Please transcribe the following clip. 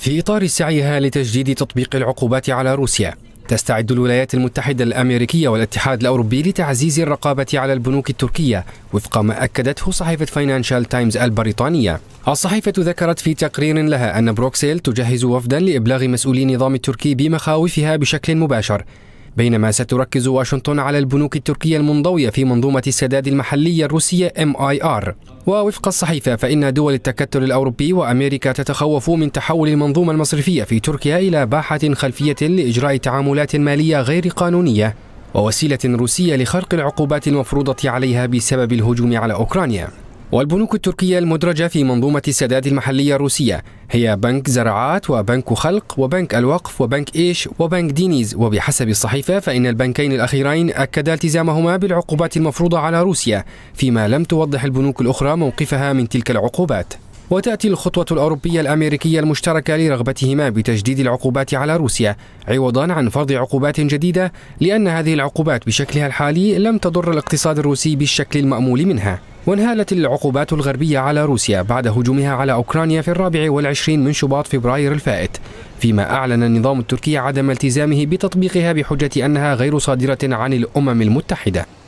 في إطار سعيها لتجديد تطبيق العقوبات على روسيا تستعد الولايات المتحدة الأمريكية والاتحاد الأوروبي لتعزيز الرقابة على البنوك التركية وفق ما أكدته صحيفة فاينانشال تايمز البريطانية الصحيفة ذكرت في تقرير لها أن بروكسيل تجهز وفدا لإبلاغ مسؤولي النظام التركي بمخاوفها بشكل مباشر بينما ستركز واشنطن على البنوك التركية المنضوية في منظومة السداد المحلية الروسية MIR ووفق الصحيفة فإن دول التكتل الأوروبي وأمريكا تتخوف من تحول المنظومة المصرفية في تركيا إلى باحة خلفية لإجراء تعاملات مالية غير قانونية ووسيلة روسية لخرق العقوبات المفروضة عليها بسبب الهجوم على أوكرانيا والبنوك التركية المدرجة في منظومة السداد المحلية الروسية هي بنك زراعات وبنك خلق وبنك الوقف وبنك إيش وبنك دينيز وبحسب الصحيفة فإن البنكين الأخيرين أكدا التزامهما بالعقوبات المفروضة على روسيا فيما لم توضح البنوك الأخرى موقفها من تلك العقوبات وتأتي الخطوة الأوروبية الأمريكية المشتركة لرغبتهما بتجديد العقوبات على روسيا عوضا عن فرض عقوبات جديدة لأن هذه العقوبات بشكلها الحالي لم تضر الاقتصاد الروسي بالشكل المأمول منها وانهالت العقوبات الغربية على روسيا بعد هجومها على أوكرانيا في الرابع والعشرين من شباط فبراير الفائت فيما أعلن النظام التركي عدم التزامه بتطبيقها بحجة أنها غير صادرة عن الأمم المتحدة